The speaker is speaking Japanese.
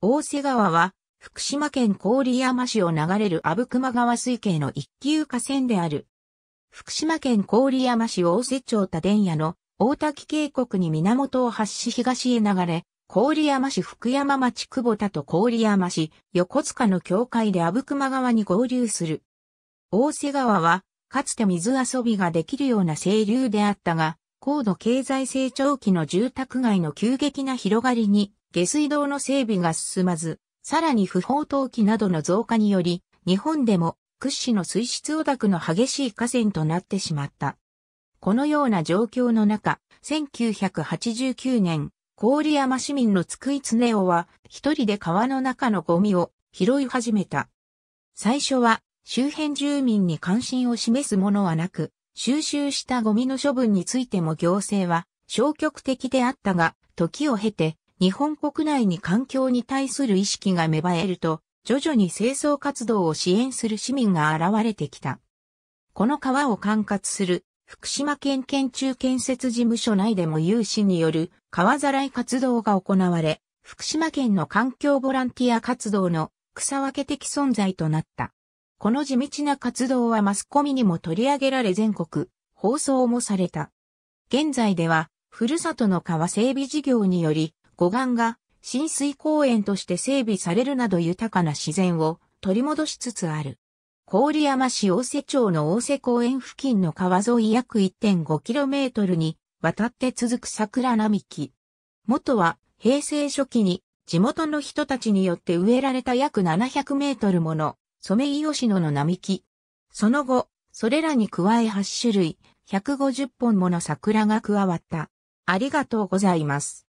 大瀬川は、福島県郡山市を流れる阿武隈川水系の一級河川である。福島県郡山市大瀬町多田屋の大滝渓谷に源を発し東へ流れ、郡山市福山町久保田と郡山市横塚の境界で阿武隈川に合流する。大瀬川は、かつて水遊びができるような清流であったが、高度経済成長期の住宅街の急激な広がりに下水道の整備が進まず、さらに不法投棄などの増加により、日本でも屈指の水質汚濁の激しい河川となってしまった。このような状況の中、1989年、郡山市民の津久井恒夫は、一人で川の中のゴミを拾い始めた。最初は、周辺住民に関心を示すものはなく、収集したゴミの処分についても行政は消極的であったが、時を経て日本国内に環境に対する意識が芽生えると、徐々に清掃活動を支援する市民が現れてきた。この川を管轄する福島県県中建設事務所内でも有志による川ざらい活動が行われ、福島県の環境ボランティア活動の草分け的存在となった。この地道な活動はマスコミにも取り上げられ全国放送もされた。現在では、ふるさとの川整備事業により、護岸が浸水公園として整備されるなど豊かな自然を取り戻しつつある。郡山市大瀬町の大瀬公園付近の川沿い約 1.5km に渡って続く桜並木。元は平成初期に地元の人たちによって植えられた約700メートルものソメイヨシノの並木。その後、それらに加え8種類、150本もの桜が加わった。ありがとうございます。